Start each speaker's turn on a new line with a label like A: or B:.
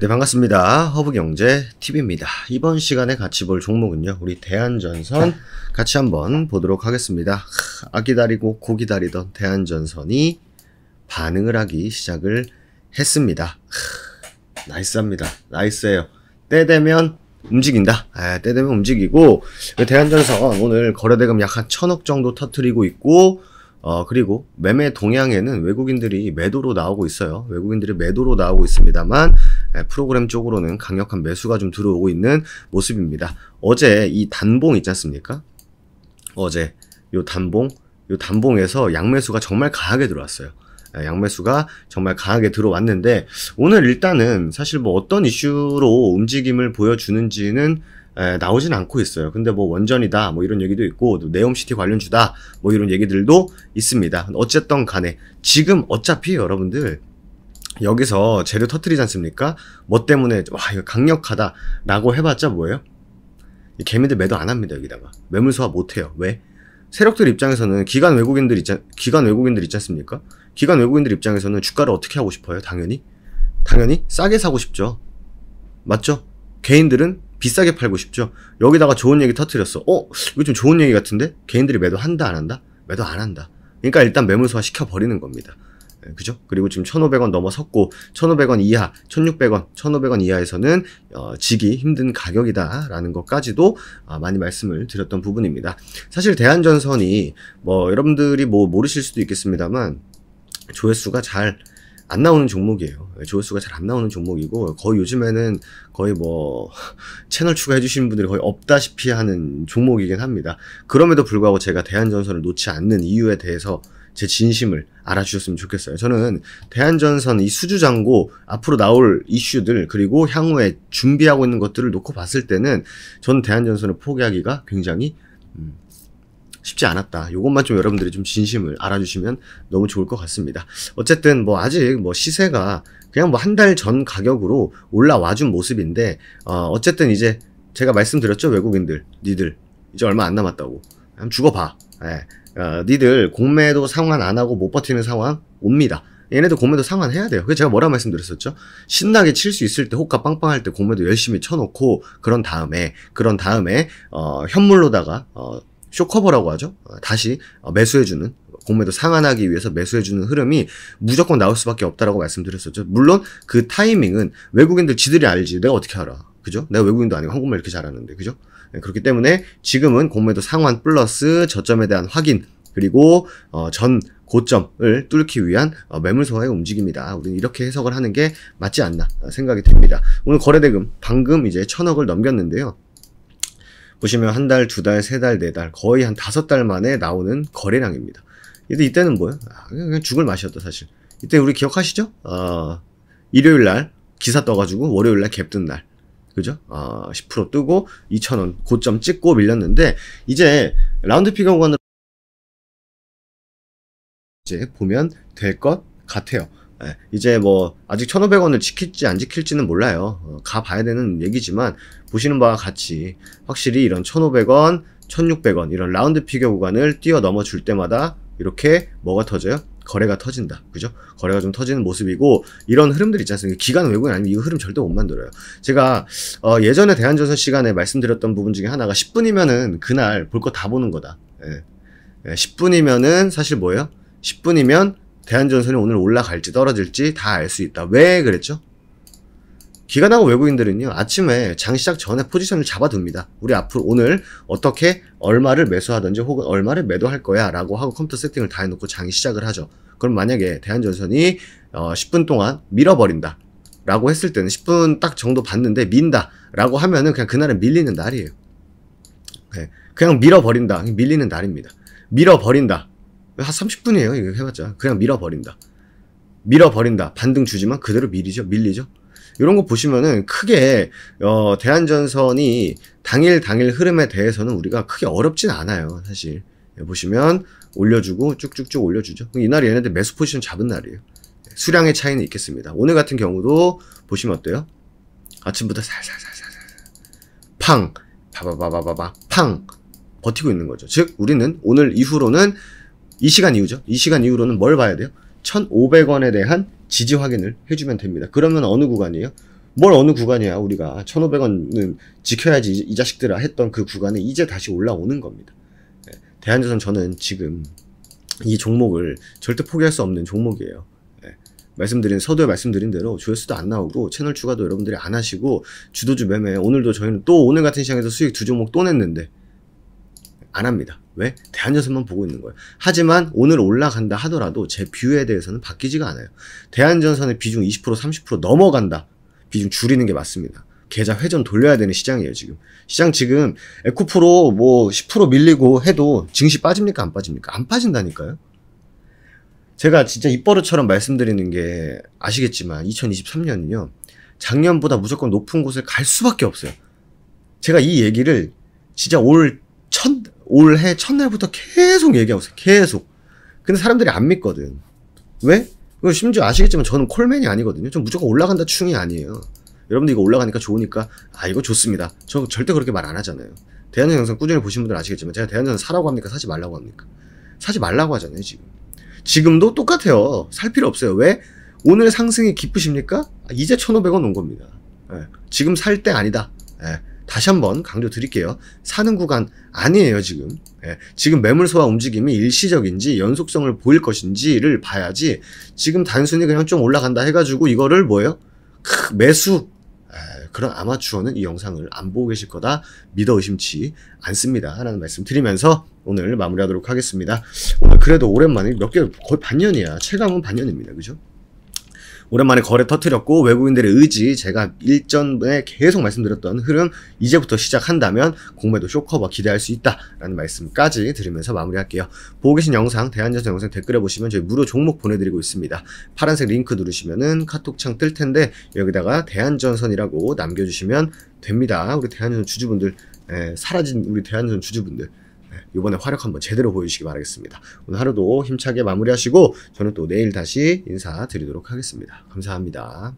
A: 네, 반갑습니다. 허브경제TV입니다. 이번 시간에 같이 볼 종목은요, 우리 대한전선 같이 한번 보도록 하겠습니다. 아 기다리고 고 기다리던 대한전선이 반응을 하기 시작을 했습니다. 나이스합니다. 나이스해요. 때 되면 움직인다. 아, 때 되면 움직이고, 그 대한전선 오늘 거래대금 약 한 천억 정도 터트리고 있고, 어, 그리고 매매 동향에는 외국인들이 매도로 나오고 있어요. 외국인들이 매도로 나오고 있습니다만, 예, 프로그램 쪽으로는 강력한 매수가 좀 들어오고 있는 모습입니다. 어제 이 단봉 있지 않습니까? 어제 이 단봉, 이 단봉에서 양매수가 정말 강하게 들어왔어요. 예, 양매수가 정말 강하게 들어왔는데 오늘 일단은 사실 뭐 어떤 이슈로 움직임을 보여주는지는 예, 나오진 않고 있어요. 근데 뭐 원전이다 뭐 이런 얘기도 있고 네옴시티 관련주다 뭐 이런 얘기들도 있습니다. 어쨌든 간에 지금 어차피 여러분들 여기서 재료 터트리지 않습니까? 뭐 때문에 와 이거 강력하다 라고 해봤자 뭐예요? 개미들 매도 안 합니다 여기다가 매물 소화 못해요 왜? 세력들 입장에서는 기관 외국인들 있지 기관 외국인들 있지 않습니까? 기관 외국인들 입장에서는 주가를 어떻게 하고 싶어요? 당연히 당연히 싸게 사고 싶죠 맞죠? 개인들은 비싸게 팔고 싶죠 여기다가 좋은 얘기 터트렸어 어? 이거 좀 좋은 얘기 같은데? 개인들이 매도한다 안 한다? 매도 안 한다 그러니까 일단 매물 소화 시켜버리는 겁니다 예, 그죠? 그리고 지금 1,500원 넘어섰고 1,500원 이하, 1,600원, 1,500원 이하에서는 어, 지기 힘든 가격이다라는 것까지도 아, 많이 말씀을 드렸던 부분입니다. 사실 대한전선이 뭐 여러분들이 뭐 모르실 수도 있겠습니다만 조회수가 잘 안 나오는 종목이에요. 예, 조회수가 잘 안 나오는 종목이고 거의 요즘에는 거의 뭐 채널 추가해 주시는 분들이 거의 없다시피 하는 종목이긴 합니다. 그럼에도 불구하고 제가 대한전선을 놓지 않는 이유에 대해서 제 진심을 알아주셨으면 좋겠어요. 저는 대한전선 이 수주장고 앞으로 나올 이슈들 그리고 향후에 준비하고 있는 것들을 놓고 봤을 때는 저는 대한전선을 포기하기가 굉장히 음, 쉽지 않았다. 이것만좀 여러분들이 좀 진심을 알아주시면 너무 좋을 것 같습니다. 어쨌든 뭐 아직 뭐 시세가 그냥 뭐 한 달 전 가격으로 올라와준 모습인데 어 어쨌든 이제 제가 말씀드렸죠 외국인들 니들 이제 얼마 안 남았다고 한번 죽어봐. 예. 어, 니들 공매도 상환 안 하고 못 버티는 상황 옵니다. 얘네도 공매도 상환해야 돼요. 그 제가 뭐라 말씀드렸었죠? 신나게 칠 수 있을 때 호가 빵빵할 때 공매도 열심히 쳐놓고 그런 다음에 그런 다음에 어, 현물로다가 어, 쇼커버라고 하죠. 어, 다시 어, 매수해주는 공매도 상환하기 위해서 매수해주는 흐름이 무조건 나올 수밖에 없다라고 말씀드렸었죠. 물론 그 타이밍은 외국인들 지들이 알지. 내가 어떻게 알아? 그죠? 내가 외국인도 아니고 한국말 이렇게 잘하는데, 그죠? 네, 그렇기 때문에 지금은 공매도 상환 플러스 저점에 대한 확인 그리고 어, 전 고점을 뚫기 위한 어, 매물 소화의 움직임이다. 우리는 이렇게 해석을 하는 게 맞지 않나 어, 생각이 듭니다. 오늘 거래대금 방금 이제 천억을 넘겼는데요. 보시면 한 달, 두 달, 세 달, 네 달, 거의 한 다섯 달 만에 나오는 거래량입니다. 근데 이때는 뭐예요? 아, 그냥 죽을 맛이었다 사실. 이때 우리 기억하시죠? 어, 일요일 날 기사 떠가지고 월요일 날 갭 뜬 날. 그죠? 아, 10% 뜨고 2,000원 고점 찍고 밀렸는데 이제 라운드 피가 구간으로 이제 보면 될 것 같아요. 예, 이제 뭐 아직 1,500원을 지킬지 안 지킬지는 몰라요. 어, 가 봐야 되는 얘기지만 보시는 바와 같이 확실히 이런 1,500원, 1,600원 이런 라운드 피겨 구간을 뛰어넘어 줄 때마다 이렇게 뭐가 터져요? 거래가 터진다. 그죠? 거래가 좀 터지는 모습이고 이런 흐름들 있지 않습니까? 기간 외국인 아니면 이거 흐름 절대 못 만들어요. 제가 어, 예전에 대한전선 시간에 말씀드렸던 부분 중에 하나가 10분이면은 그날 볼 거 다 보는 거다. 예. 예, 10분이면은 사실 뭐예요? 10분이면 대한전선이 오늘 올라갈지 떨어질지 다 알 수 있다. 왜 그랬죠? 기가나고 외국인들은요 아침에 장 시작 전에 포지션을 잡아둡니다 우리 앞으로 오늘 어떻게 얼마를 매수하든지 혹은 얼마를 매도할 거야 라고 하고 컴퓨터 세팅을 다 해놓고 장이 시작을 하죠 그럼 만약에 대한전선이 어, 10분 동안 밀어버린다 라고 했을 때는 10분 딱 정도 봤는데 민다 라고 하면은 그냥 그날은 밀리는 날이에요 네, 그냥 밀어버린다 밀리는 날입니다 밀어버린다 한 30분이에요 이거 해봤자 그냥 밀어버린다 밀어버린다 반등 주지만 그대로 밀리죠 밀리죠 이런 거 보시면은 크게 어, 대한전선이 당일 당일 흐름에 대해서는 우리가 크게 어렵진 않아요. 사실 예, 보시면 올려주고 쭉쭉쭉 올려주죠. 이날이 얘네들 매수 포지션 잡은 날이에요. 예, 수량의 차이는 있겠습니다. 오늘 같은 경우도 보시면 어때요? 아침부터 살살살살살 팡 바바바바바바 팡 버티고 있는 거죠. 즉 우리는 오늘 이후로는 이 시간 이후죠. 이 시간 이후로는 뭘 봐야 돼요? 1,500원에 대한 지지 확인을 해주면 됩니다. 그러면 어느 구간이에요? 뭘 어느 구간이야 우리가 1,500원은 아, 지켜야지 이 자식들아 했던 그 구간에 이제 다시 올라오는 겁니다. 예, 대한조선 저는 지금 이 종목을 절대 포기할 수 없는 종목이에요. 예, 말씀드린 서두에 말씀드린 대로 조회수도 안 나오고 채널 추가도 여러분들이 안 하시고 주도주 매매 오늘도 저희는 또 오늘 같은 시장에서 수익 두 종목 또 냈는데 안 합니다. 왜? 대한전선만 보고 있는 거예요. 하지만 오늘 올라간다 하더라도 제 뷰에 대해서는 바뀌지가 않아요. 대한전선의 비중 20% 30% 넘어간다. 비중 줄이는 게 맞습니다. 계좌 회전 돌려야 되는 시장이에요, 지금. 시장 지금 에코프로 뭐 10% 밀리고 해도 증시 빠집니까? 안 빠집니까? 안 빠진다니까요. 제가 진짜 입버릇처럼 말씀드리는 게 아시겠지만 2023년은요. 작년보다 무조건 높은 곳을 갈 수밖에 없어요. 제가 이 얘기를 진짜 올첫 올해 첫날부터 계속 얘기하고 있어요. 계속. 근데 사람들이 안 믿거든. 왜? 이거 심지어 아시겠지만 저는 콜맨이 아니거든요. 저 무조건 올라간다 충이 아니에요. 여러분들 이거 올라가니까 좋으니까 아 이거 좋습니다. 저 절대 그렇게 말 안 하잖아요. 대한전 영상 꾸준히 보신 분들 아시겠지만 제가 대한전 사라고 합니까? 사지 말라고 합니까? 사지 말라고 하잖아요 지금. 지금도 똑같아요. 살 필요 없어요. 왜? 오늘 상승이 기쁘십니까? 아, 이제 1,500원 온 겁니다. 예. 지금 살 때 아니다. 예. 다시 한번 강조드릴게요. 사는 구간 아니에요, 지금. 예, 지금 매물 소화 움직임이 일시적인지 연속성을 보일 것인지를 봐야지 지금 단순히 그냥 좀 올라간다 해가지고 이거를 뭐예요? 크, 매수! 에, 예, 그런 아마추어는 이 영상을 안 보고 계실 거다 믿어 의심치 않습니다. 라는 말씀 드리면서 오늘 마무리하도록 하겠습니다. 오늘 그래도 오랜만에 몇 개, 거의 반년이야. 체감은 반년입니다. 그죠? 오랜만에 거래 터뜨렸고 외국인들의 의지 제가 일전에 계속 말씀드렸던 흐름 이제부터 시작한다면 공매도 쇼커버 기대할 수 있다라는 말씀까지 드리면서 마무리할게요. 보고 계신 영상 대한전선 영상 댓글에 보시면 저희 무료 종목 보내드리고 있습니다. 파란색 링크 누르시면은 카톡창 뜰 텐데 여기다가 대한전선이라고 남겨주시면 됩니다. 우리 대한전선 주주분들 에, 사라진 우리 대한전선 주주분들 이번에 네, 화력 한번 제대로 보여주시기 바라겠습니다. 오늘 하루도 힘차게 마무리하시고 저는 또 내일 다시 인사드리도록 하겠습니다. 감사합니다.